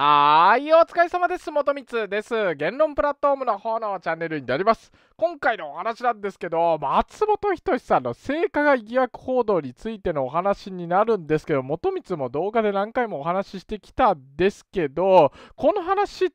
はーい、お疲れ様です。元光です。言論プラットフォームの方のチャンネルになります。今回のお話なんですけど、松本人志さんの性加害疑惑報道についてのお話になるんですけど、元光も動画で何回もお話ししてきたんですけど、この話っ、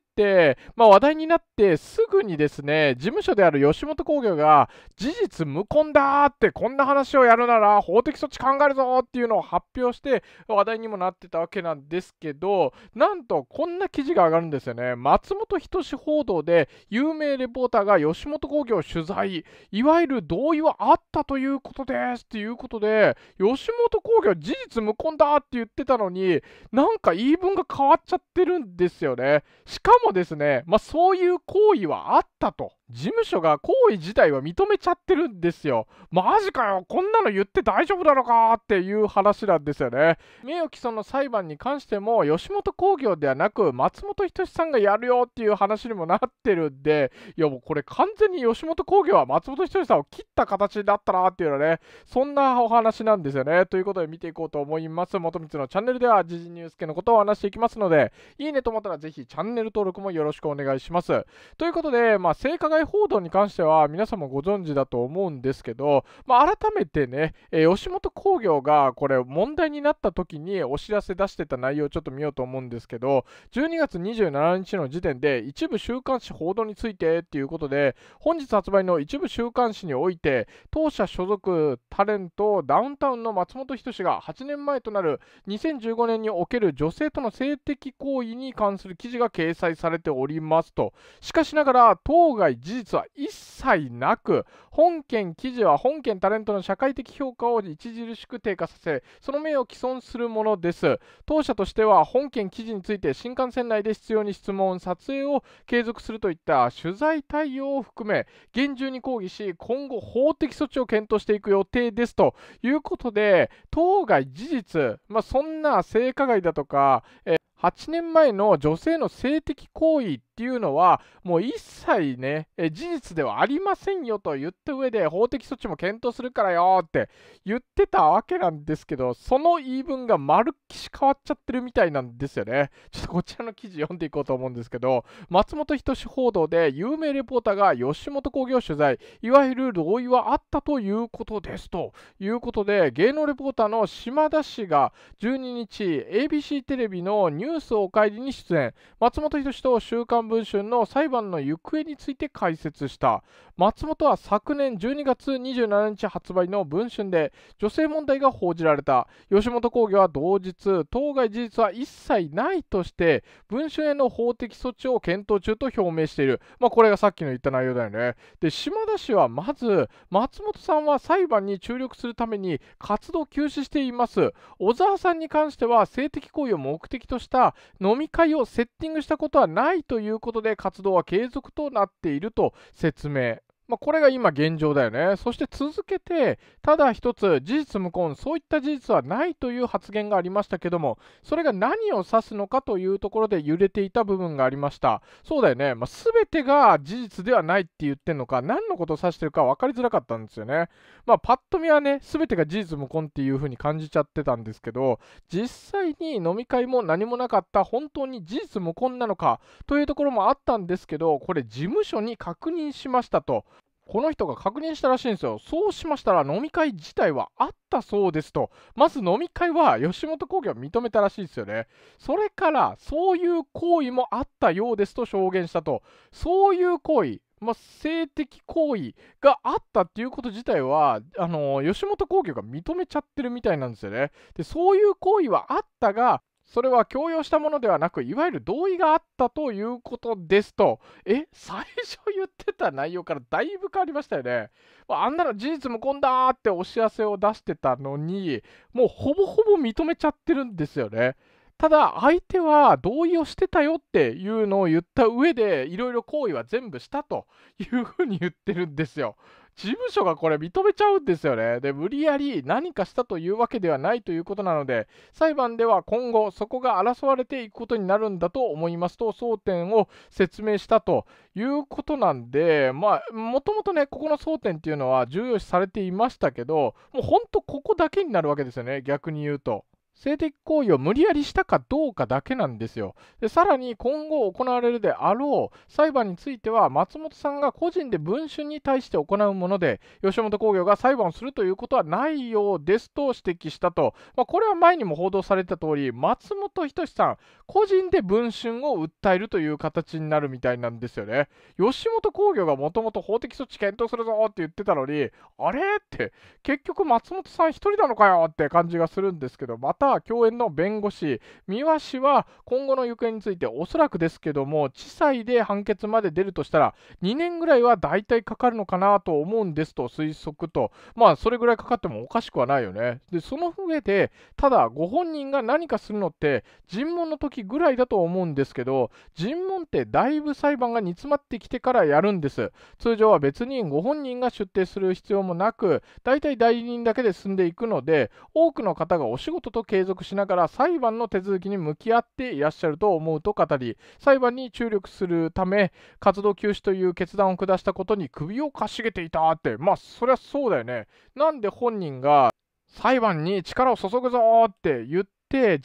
まあ、話題になってすぐにですね、事務所である吉本興業が、事実無根だって、こんな話をやるなら法的措置考えるぞっていうのを発表して、話題にもなってたわけなんですけど、なんとこんな記事が上がるんですよね。松本人志報道で、有名レポーターが吉本興業取材、いわゆる同意はあったということですっていうことで、吉本興業事実無根だって言ってたのに、なんか言い分が変わっちゃってるんですよね。しかもですね、まあ、そういう行為はあったと事務所が行為自体は認めちゃってるんですよ。マジかよ、こんなの言って大丈夫なのかっていう話なんですよね。名誉毀損の裁判に関しても、吉本興業ではなく、松本人志さんがやるよっていう話にもなってるんで、いやもうこれ完全に吉本興業は松本人志さんを切った形だったなっていうのはね、そんなお話なんですよね。ということで見ていこうと思います。元光のチャンネルでは、時事ニュース系のことを話していきますので、いいねと思ったらぜひチャンネル登録もよろしくお願いします。ということで、まあ、性加外報道に関しては皆さんもご存知だと思うんですけど、まあ、改めてね、えー、吉本興業がこれ問題になった時にお知らせ出してた内容をちょっと見ようと思うんですけど12月27日の時点で一部週刊誌報道についてっていうことで本日発売の一部週刊誌において当社所属タレントダウンタウンの松本人志が8年前となる2015年における女性との性的行為に関する記事が掲載されておりますとしかしながら当該事実は一切なく本件記事は本件タレントの社会的評価を著しく低下させその名を毀損するものです当社としては本件記事について新幹線内で必要に質問撮影を継続するといった取材対応を含め厳重に抗議し今後法的措置を検討していく予定ですということで当該事実、まあ、そんな性加害だとか、え8年前の女性の性的行為っていうのは、もう一切ね、事実ではありませんよと言った上で、法的措置も検討するからよって言ってたわけなんですけど、その言い分が丸っきし変わっちゃってるみたいなんですよね。ちょっとこちらの記事読んでいこうと思うんですけど、松本人志報道で有名レポーターが吉本興業取材、いわゆる同意はあったということですということで、芸能レポーターの島田氏が12日、ABC テレビのニュースおかえりに出演、松本人志と週刊文春の裁判の行方について解説した松本は昨年12月27日発売の文春で女性問題が報じられた吉本興業は同日当該事実は一切ないとして文春への法的措置を検討中と表明している、まあ、これがさっきの言った内容だよねで島田氏はまず松本さんは裁判に注力するために活動休止しています小沢さんに関しては性的行為を目的とした飲み会をセッティングしたことはないといういうことで活動は継続となっていると説明まあ、これが今現状だよね。そして続けて、ただ一つ、事実無根、そういった事実はないという発言がありましたけども、それが何を指すのかというところで揺れていた部分がありました。そうだよね。まあ、全てが事実ではないって言ってんのか、何のことを指してるか分かりづらかったんですよね。まあ、パッと見はね、全てが事実無根っていうふうに感じちゃってたんですけど、実際に飲み会も何もなかった、本当に事実無根なのかというところもあったんですけど、これ事務所に確認しましたと。この人が確認したらしいんですよ。そうしましたら飲み会自体はあったそうですと。まず飲み会は吉本興業は認めたらしいですよね。それから、そういう行為もあったようですと証言したと。そういう行為、まあ、性的行為があったっていうこと自体は、あのー、吉本興業が認めちゃってるみたいなんですよね。で、そういう行為はあったが、それは強要したものではなく、いわゆる同意があったということですと、え、最初言ってた内容からだいぶ変わりましたよね。あんなの事実無根だってお知らせを出してたのに、もうほぼほぼ認めちゃってるんですよね。ただ、相手は同意をしてたよっていうのを言った上で、いろいろ行為は全部したというふうに言ってるんですよ。事務所がこれ認めちゃうんですよね。で、無理やり何かしたというわけではないということなので、裁判では今後、そこが争われていくことになるんだと思いますと、争点を説明したということなんで、まあ、もともとね、ここの争点っていうのは重要視されていましたけど、もう本当ここだけになるわけですよね、逆に言うと。性的行為を無理やりしたかどうかだけなんですよで。さらに今後行われるであろう裁判については、松本さんが個人で文春に対して行うもので、吉本興業が裁判をするということはないようですと指摘したと、まあ、これは前にも報道された通り、松本人志さん、個人で文春を訴えるという形になるみたいなんですよね。吉本興業がもともと法的措置検討するぞって言ってたのに、あれって、結局松本さん一人なのかよって感じがするんですけど、またた共演の弁護士、三輪氏は今後の行方について、おそらくですけども、地裁で判決まで出るとしたら、2年ぐらいは大体かかるのかなと思うんですと推測と、まあ、それぐらいかかってもおかしくはないよね。で、その上で、ただ、ご本人が何かするのって、尋問の時ぐらいだと思うんですけど、尋問ってだいぶ裁判が煮詰まってきてからやるんです。通常は別にご本人が出廷する必要もなく、大体代理人だけで進んでいくので、多くの方がお仕事と継続しながら裁判の手続きに向き合っていらっしゃると思うと語り裁判に注力するため活動休止という決断を下したことに首をかしげていたってまあそりゃそうだよねなんで本人が裁判に力を注ぐぞーって言っ、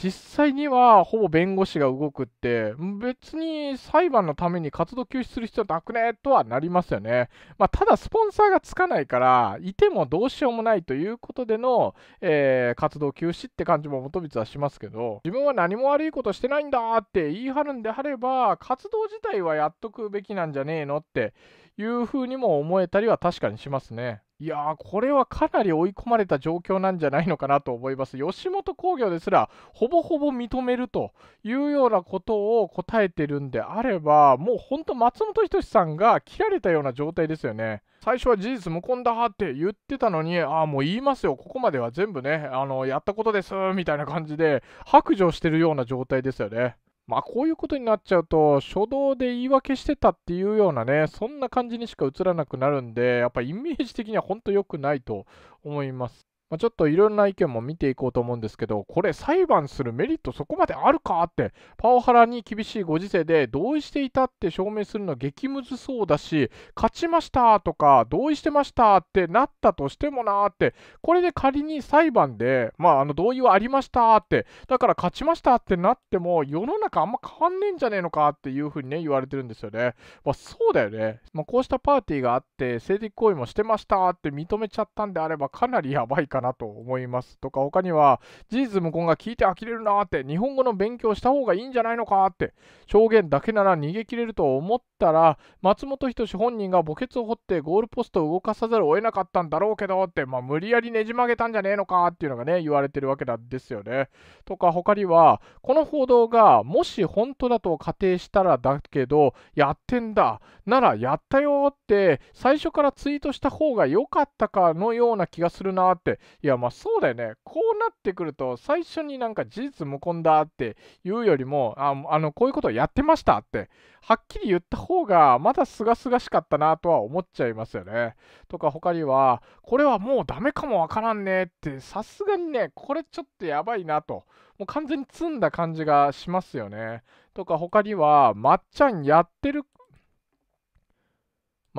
実際にはほぼ弁護士が動くって、別に裁判のために活動休止する必要なくねとはなりますよね。まあ、ただ、スポンサーがつかないから、いてもどうしようもないということでの、えー、活動休止って感じも元光はしますけど、自分は何も悪いことしてないんだって言い張るんであれば、活動自体はやっとくべきなんじゃねえのっていうふうにも思えたりは確かにしますね。いやー、これはかなり追い込まれた状況なんじゃないのかなと思います。吉本興業ですら、ほぼほぼ認めるというようなことを答えてるんであれば、もう本当、松本人志さんが切られたような状態ですよね。最初は事実無根だって言ってたのに、ああ、もう言いますよ、ここまでは全部ね、あのやったことですみたいな感じで、白状してるような状態ですよね。まあこういうことになっちゃうと、初動で言い訳してたっていうようなね、そんな感じにしか映らなくなるんで、やっぱイメージ的には本当良くないと思います。まあ、ちょっといろんな意見も見ていこうと思うんですけど、これ裁判するメリットそこまであるかって、パワハラに厳しいご時世で同意していたって証明するのは激ムズそうだし、勝ちましたとか、同意してましたってなったとしてもなーって、これで仮に裁判で、まあ、あの同意はありましたって、だから勝ちましたってなっても、世の中あんま変わんねえんじゃねえのかっていうふうにね、言われてるんですよね。まあ、そうだよね。まあ、こうしたパーティーがあって、性的行為もしてましたって認めちゃったんであれば、かなりやばいから。かなと思いますとか他には事実無根が聞いて呆れるなって日本語の勉強した方がいいんじゃないのかって証言だけなら逃げ切れると思っったら、松本人志本人が墓穴を掘ってゴールポストを動かさざるを得なかったんだろうけどって、まあ、無理やりねじ曲げたんじゃねえのかっていうのがね、言われてるわけなんですよね。とか、他には、この報道がもし本当だと仮定したらだけど、やってんだ、ならやったよって、最初からツイートした方が良かったかのような気がするなって、いや、まあそうだよね。こうなってくると、最初になんか事実無根だっていうよりも、ああの、こういうことをやってましたって、はっきり言った方方がまだ清々しかったなとは思っちゃいますよね。とか他にはこれはもうダメかもわからんねってさすがにねこれちょっとやばいなともう完全に詰んだ感じがしますよね。とか他にはまっちゃんやってる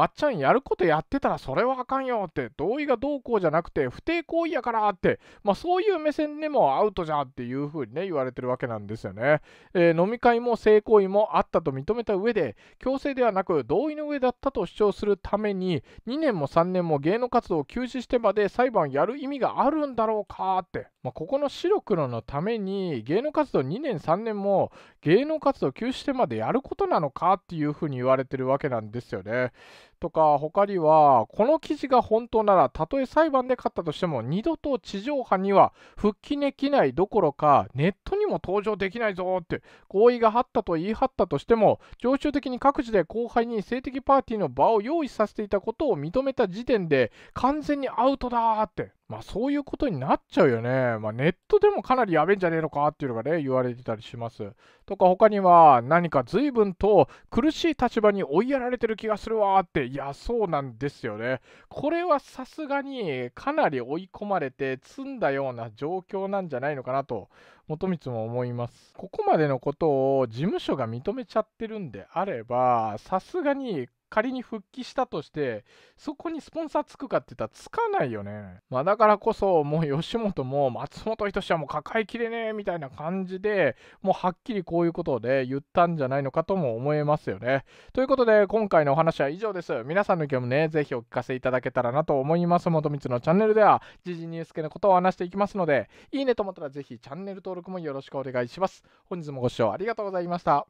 まっちゃんやることやってたらそれはあかんよって、同意がどうこうじゃなくて、不定行為やからって、まあそういう目線でもアウトじゃんっていうふうにね、言われてるわけなんですよね。えー、飲み会も性行為もあったと認めた上で、強制ではなく同意の上だったと主張するために、2年も3年も芸能活動を休止してまで裁判やる意味があるんだろうかって、まあ、ここの白黒のために、芸能活動2年3年も芸能活動休止してまでやることなのかっていうふうに言われてるわけなんですよね。とか他にはこの記事が本当ならたとえ裁判で勝ったとしても二度と地上波には復帰できないどころかネットにも登場できないぞって合意があったと言い張ったとしても常習的に各自で後輩に性的パーティーの場を用意させていたことを認めた時点で完全にアウトだってまあそういうことになっちゃうよね。まあネットでもかなりやべえんじゃねえのかっていうのがね、言われてたりします。とか他には何か随分と苦しい立場に追いやられてる気がするわって、いや、そうなんですよね。これはさすがにかなり追い込まれて詰んだような状況なんじゃないのかなと、元光も思います。ここまでのことを事務所が認めちゃってるんであれば、さすがに仮に復帰したとして、そこにスポンサーつくかって言ったらつかないよね。まあだからこそ、もう吉本も松本人志はもう抱えきれねえみたいな感じで、もうはっきりこういうことで言ったんじゃないのかとも思えますよね。ということで、今回のお話は以上です。皆さんの意見もね、ぜひお聞かせいただけたらなと思います。元光のチャンネルでは、時事ニュース系のことを話していきますので、いいねと思ったらぜひチャンネル登録もよろしくお願いします。本日もご視聴ありがとうございました。